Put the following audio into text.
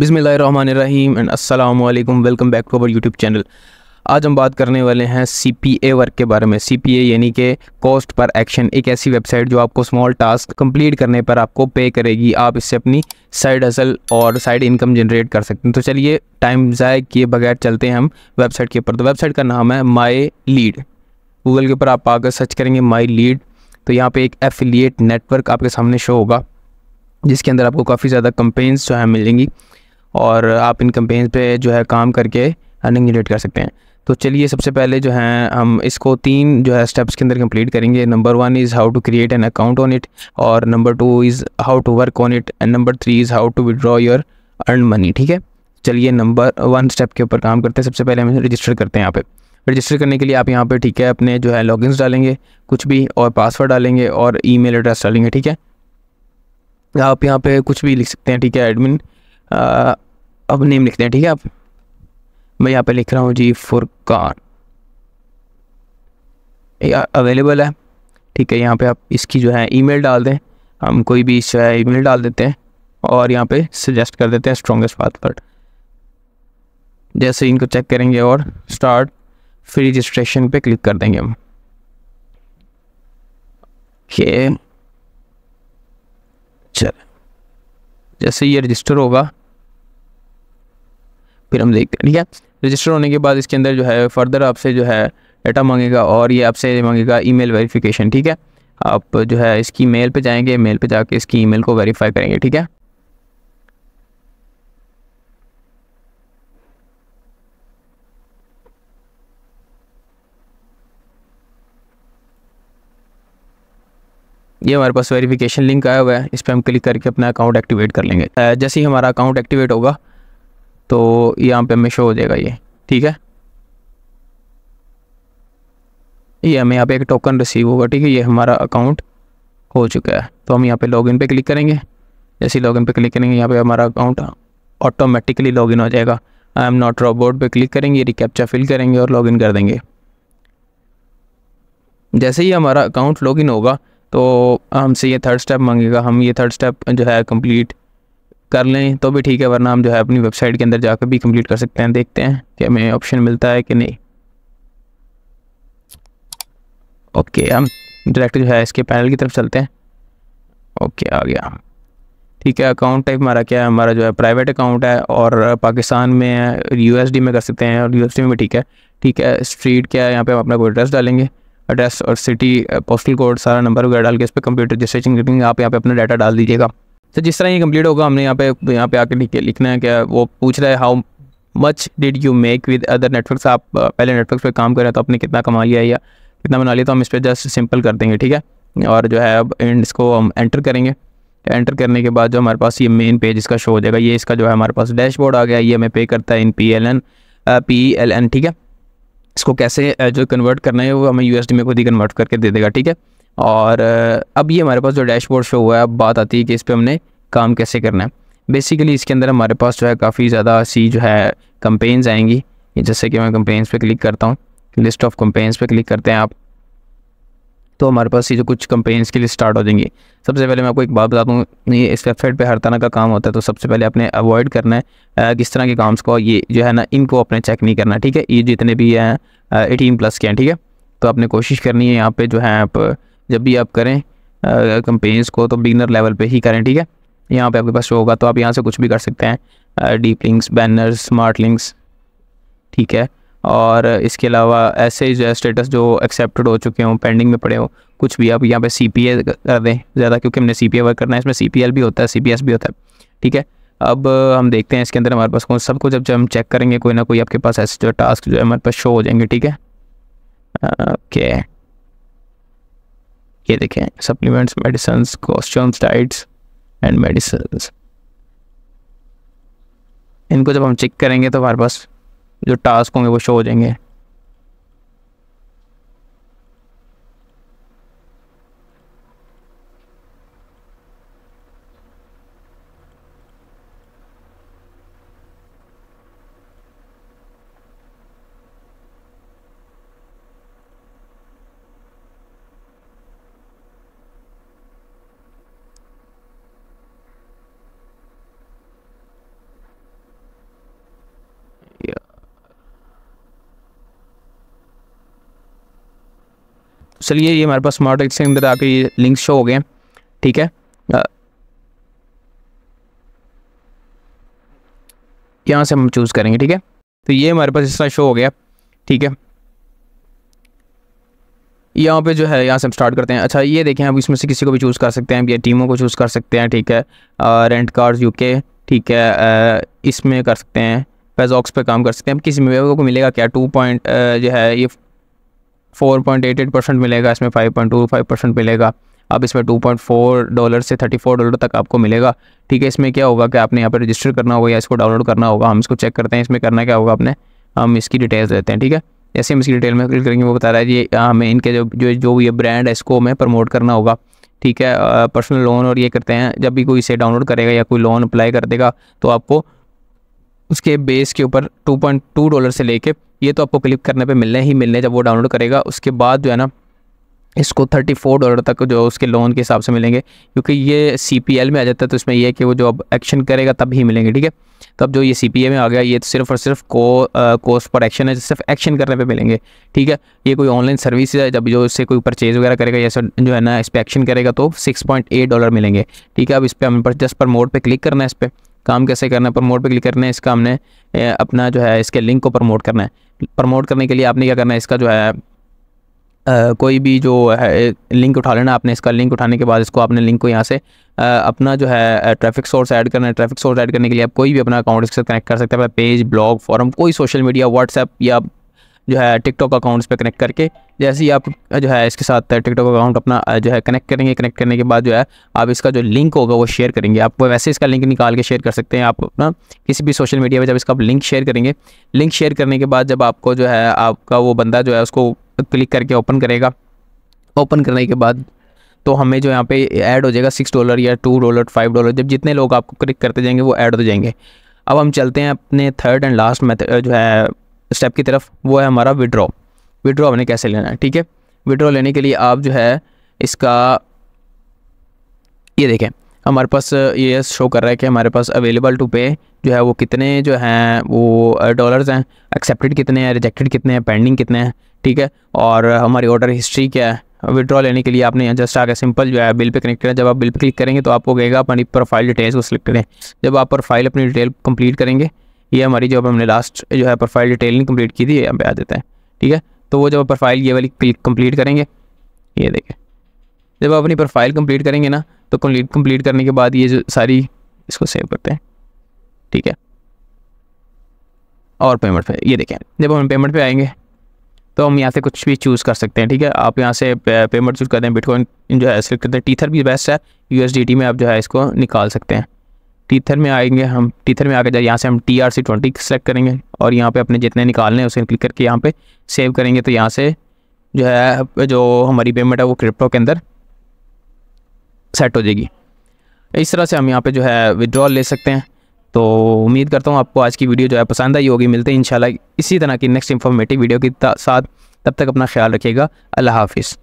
बिसमीम एंड असलम welcome back to our YouTube channel आज हम बात करने वाले हैं सी पी ए वर्क के बारे में सी पी ए यानी कि कॉस्ट पर एक्शन एक ऐसी वेबसाइट जो आपको स्मॉल टास्क कंप्लीट करने पर आपको पे करेगी आप इससे अपनी साइड असल और साइड इनकम जनरेट कर सकते हैं तो चलिए टाइम ज़ाय किए बगैर चलते हैं हम वेबसाइट के ऊपर तो वेबसाइट का नाम है माई लीड गूगल के ऊपर आप आकर सर्च करेंगे माई लीड तो यहाँ पर एक एफिलिएट नेटवर्क आपके सामने शो होगा जिसके अंदर आपको काफ़ी ज़्यादा कंपेन्स जो है मिलेंगी और आप इन कंपेन पे जो है काम करके अर्निंग जनरेट कर सकते हैं तो चलिए सबसे पहले जो है हम इसको तीन जो है स्टेप्स के अंदर कंप्लीट करेंगे number one is how to create an account on it और number two is how to work on it and number three is how to withdraw your earn money ठीक है चलिए नंबर वन स्टेप के ऊपर काम करते हैं सबसे पहले हम रजिस्टर करते हैं यहाँ पे रजिस्टर करने के लिए आप यहाँ पे ठीक है अपने जो है लॉगिन्स डालेंगे कुछ भी और पासवर्ड डालेंगे और ईमेल एड्रेस डालेंगे ठीक है आप यहाँ पे कुछ भी लिख सकते हैं ठीक है एडमिन अब नेम लिखते हैं ठीक है आप मैं यहाँ पे लिख रहा हूँ जी फुरकान अवेलेबल है ठीक है यहाँ पे आप इसकी जो है ईमेल डाल दें हम कोई भी जो है मेल डाल देते हैं और यहाँ पे सजेस्ट कर देते हैं स्ट्रॉन्गेस्ट पासवर्ड जैसे इनको चेक करेंगे और स्टार्ट फ्री रजिस्ट्रेशन पे क्लिक कर देंगे हम ओके चल जैसे ये रजिस्टर होगा फिर हम देखते हैं ठीक है रजिस्टर होने के बाद इसके अंदर जो है फर्दर आपसे जो है डाटा मांगेगा और ये आपसे मांगेगा ईमेल वेरिफिकेशन ठीक है आप जो है इसकी मेल पे जाएंगे मेल पे जाके इसकी ईमेल को वेरीफाई करेंगे ठीक है ये हमारे पास वेरिफिकेशन लिंक आया हुआ है इस पर हम क्लिक करके अपना अकाउंट एक्टिवेट कर लेंगे जैसे ही हमारा अकाउंट एक्टिवेट होगा तो यहाँ पे हमें शो हो जाएगा ये ठीक है ये हमें यहाँ पे एक टोकन रिसीव होगा ठीक है ये हमारा अकाउंट हो चुका है तो हम यहाँ पे लॉगिन पे क्लिक करेंगे जैसे ही लॉगिन पे क्लिक करेंगे यहाँ पे हमारा अकाउंट ऑटोमेटिकली लॉगिन हो जाएगा आई एम नॉट रॉबोट पे क्लिक करेंगे रिकैप्चा फिल करेंगे और लॉगिन कर देंगे जैसे ही हमारा अकाउंट लॉगिन होगा तो हमसे ये थर्ड स्टेप मांगेगा हम ये थर्ड स्टेप जो है कंप्लीट कर लें तो भी ठीक है वरना हम जो है अपनी वेबसाइट के अंदर जाकर भी कंप्लीट कर सकते हैं देखते हैं कि हमें ऑप्शन मिलता है कि नहीं ओके हम डायरेक्ट जो है इसके पैनल की तरफ चलते हैं ओके आ गया ठीक है अकाउंट टाइप हमारा क्या है हमारा जो है प्राइवेट अकाउंट है और पाकिस्तान में डी में कर सकते हैं और डी में भी ठीक है ठीक है स्ट्रीट क्या है यहाँ पे हम अपना कोई एड्रेस डालेंगे एड्रेस और सिटी पोस्टल कोड सारा नंबर वगैरह डाल के इस पर कंप्यूटर रजिस्ट्रेशन आप यहाँ पे अपना डाटा डाल दीजिएगा तो जिस तरह ये कंप्लीट होगा हमने यहाँ पे यहाँ पे आके लिखना है क्या वो पूछ रहा है how much did you make with other network आप पहले नेटवर्क्स पे काम कर रहे हैं तो आपने कितना कमा लिया या कितना बना लिया तो हम इस पर जस्ट सिंपल कर देंगे ठीक है और जो है अब एंड इसको हम एंटर करेंगे एंटर तो करने के बाद जो हमारे पास ये मेन पेज इसका शो हो जाएगा ये इसका जो है हमारे पास डैशबोर्ड आ गया ये हमें पे करता है इन P L N P L N ठीक है इसको कैसे जो कन्वर्ट करना है वो हमें यू में खुद ही कन्वर्ट करके दे देगा ठीक है और अब ये हमारे पास जो डैशबोर्ड शो हुआ है अब बात आती है कि इस पर हमने काम कैसे करना है बेसिकली इसके अंदर हमारे पास जो है काफ़ी ज़्यादा सी जो है कंपेन्स आएंगी जैसे कि मैं कंपेन्स पे क्लिक करता हूँ लिस्ट ऑफ कंपेन्स पे क्लिक करते हैं आप तो हमारे पास ये जो कुछ कंपेन्स के लिए स्टार्ट हो जाएंगी सबसे पहले मैं आपको एक बात बता दूँ ये इस वेबसाइट पे हर तरह का काम होता है तो सबसे पहले आपने अवॉइड करना है किस तरह के काम्स को ये जो है ना इनको अपने चेक नहीं करना ठीक है ये जितने भी हैं एटीन प्लस के हैं ठीक है तो आपने कोशिश करनी है यहाँ पर जो है आप जब भी आप करें कंपेन्स को तो बिगनर लेवल पे ही करें ठीक है यहाँ पे आपके पास शो होगा तो आप यहाँ से कुछ भी कर सकते हैं deep links banners smart links ठीक है और इसके अलावा ऐसे जो है स्टेटस जो एक्सेप्टेड हो चुके हों पेंडिंग में पड़े हो कुछ भी आप यहाँ पे सी पी ए कर दें ज़्यादा क्योंकि हमने सी पी ए वर्क करना है इसमें सी पी एल भी होता है सी पी एस भी होता है ठीक है अब हम देखते हैं इसके अंदर हमारे पास कौन सब कुछ जब जब हम चेक करेंगे कोई ना कोई आपके पास ऐसे जो टास्क जो है हमारे पास शो हो जाएंगे ठीक है ओके ये देखें supplements medicine costumes diets and medicine इनको जब हम चेक करेंगे तो हमारे पास जो टास्क होंगे वो शो हो जाएंगे चलिए ये हमारे पास स्मार्ट एक्स के अंदर आके ये लिंक शो हो गए हैं ठीक है यहाँ से हम चूज़ करेंगे ठीक है तो ये हमारे पास इस तरह शो हो गया ठीक है यहाँ पे जो है यहाँ से हम स्टार्ट करते हैं अच्छा ये देखें आप इसमें से किसी को भी चूज़ कर सकते हैं या टीमों को चूज़ कर सकते हैं ठीक है आ, रेंट कार्स यूके ठीक है इसमें कर सकते हैं पेजॉक्स पे काम कर सकते हैं किसी में को मिलेगा क्या टू पॉइंट जो है ये four point eight eight percent मिलेगा इसमें five point two five percent मिलेगा अब इसमें टू पॉइंट फोर डॉलर से थर्टी फोर डॉलर तक आपको मिलेगा ठीक है इसमें क्या होगा कि आपने यहाँ पर रजिस्टर करना होगा या इसको डाउनलोड करना होगा हम इसको चेक करते हैं इसमें करना क्या होगा आपने हम इसकी डिटेल्स देते हैं ठीक है जैसे हम इसकी डिटेल में क्लिक करेंगे वो बता रहा है जी हाँ, हमें इनके जो जो जो ये ब्रांड है इसको हमें प्रमोट करना होगा ठीक है पर्सनल लोन और ये करते हैं जब भी कोई इसे डाउनलोड करेगा या कोई लोन अप्लाई कर देगा तो आपको उसके बेस के ऊपर 2.2 डॉलर से लेके ये तो आपको क्लिक करने पे मिलने ही मिलने जब वो डाउनलोड करेगा उसके बाद जो है ना इसको 34 डॉलर तक जो उसके लोन के हिसाब से मिलेंगे क्योंकि ये सी में आ जाता है तो इसमें यह है कि वो जो अब एक्शन करेगा तब ही मिलेंगे ठीक है तब जो ये सी में आ गया ये तो सिर्फ और सिर्फ को कोस्ट पर एक्शन है सिर्फ एक्शन करने पे मिलेंगे ठीक है ये कोई ऑनलाइन सर्विस है जब जो इससे कोई परचेज़ वगैरह करेगा या जो है ना इस पर एक्शन करेगा तो सिक्स डॉलर मिलेंगे ठीक है अब इस पर हमें पर जस्ट पर मोड पर क्लिक करना है इस पर काम कैसे करना है प्रमोट पे क्लिक करना है इसका हमने अपना जो है इसके लिंक को प्रमोट करना है प्रमोट करने के लिए आपने क्या करना है इसका जो है कोई भी जो है लिंक उठा लेना आपने इसका लिंक उठाने के बाद इसको आपने लिंक को यहाँ से अपना जो है ट्रैफिक सोर्स ऐड करना है ट्रैफिक सोर्स ऐड करने के लिए आप कोई भी अपना अकाउंट इसके साथ कनेक्ट कर सकते हैं पेज ब्लॉग फॉरम कोई सोशल मीडिया व्हाट्सएप या जो है टिकटॉक अकाउंट्स पे कनेक्ट करके जैसे ही आप जो है इसके साथ टिकटॉक अकाउंट अपना जो है कनेक्ट करेंगे कनेक्ट करने के बाद जो है आप इसका जो लिंक होगा वो शेयर करेंगे आप वैसे इसका लिंक निकाल के शेयर कर सकते हैं आप अपना किसी भी सोशल मीडिया पर जब इसका आप लिंक शेयर करेंगे लिंक शेयर करने के बाद जब आपको जो है आपका वो बंदा जो है उसको क्लिक करके ओपन करेगा ओपन करने के बाद तो हमें जो यहाँ पे ऐड हो जाएगा सिक्स डॉलर या टू डॉलर फाइव डॉलर जब जितने लोग आपको क्लिक करते जाएंगे वो ऐड हो जाएंगे अब हम चलते हैं अपने थर्ड एंड लास्ट मेथड जो है स्टेप की तरफ वो है हमारा विड्रॉ विड्रॉ हमने कैसे लेना है ठीक है विड्रॉ लेने के लिए आप जो है इसका ये देखें हमारे पास ये शो कर रहा है कि हमारे पास अवेलेबल टू पे जो है वो कितने जो हैं वो डॉलर्स हैं एक्सेप्टेड कितने हैं रिजेक्टेड कितने हैं पेंडिंग कितने हैं ठीक है और हमारी ऑर्डर हिस्ट्री क्या है विड्रॉ लेने के लिए आपने जस्ट आगे सिंपल जो है बिल पे कनेक्ट करें जब आप बिल पे क्लिक करेंगे तो आपको कहेगा अपनी प्रोफाइल डिटेल्स को सिलेक्ट करें जब आप प्रोफाइल अपनी डिटेल कंप्लीट करेंगे ये हमारी जो हमने लास्ट जो है प्रोफाइल डिटेलिंग कंप्लीट की थी ये हम पे आ देते हैं ठीक है तो वो जब प्रोफाइल ये वाली कम्प्लीट करेंगे ये देखें जब आप अपनी प्रोफाइल कंप्लीट करेंगे ना तो कम्प्लीट करने के बाद ये जो सारी इसको सेव करते हैं ठीक है और पेमेंट पे ये देखें जब हम पेमेंट पे आएंगे तो हम यहाँ से कुछ भी चूज़ कर सकते हैं ठीक है आप यहाँ से पेमेंट चूज़ करते हैं बिटकॉइन जो है सेलेक्ट करते हैं टीथर भी बेस्ट है यू में आप जो है इसको निकाल सकते हैं टीथर में आएंगे हम टीथर में आकर जाए यहाँ से हम T R C twenty select करेंगे और यहाँ पे अपने जितने निकालने हैं उसे क्लिक करके यहाँ पे सेव करेंगे तो यहाँ से जो है जो हमारी पेमेंट है वो क्रिप्टो के अंदर सेट हो जाएगी इस तरह से हम यहाँ पे जो है विदड्रॉल ले सकते हैं तो उम्मीद करता हूँ आपको आज की वीडियो जो है पसंद आई होगी मिलते हैं इंशाल्लाह इसी तरह की नेक्स्ट इन्फॉर्मेटिव वीडियो के साथ तब तक अपना ख्याल रखिएगा अल्लाह हाफिज़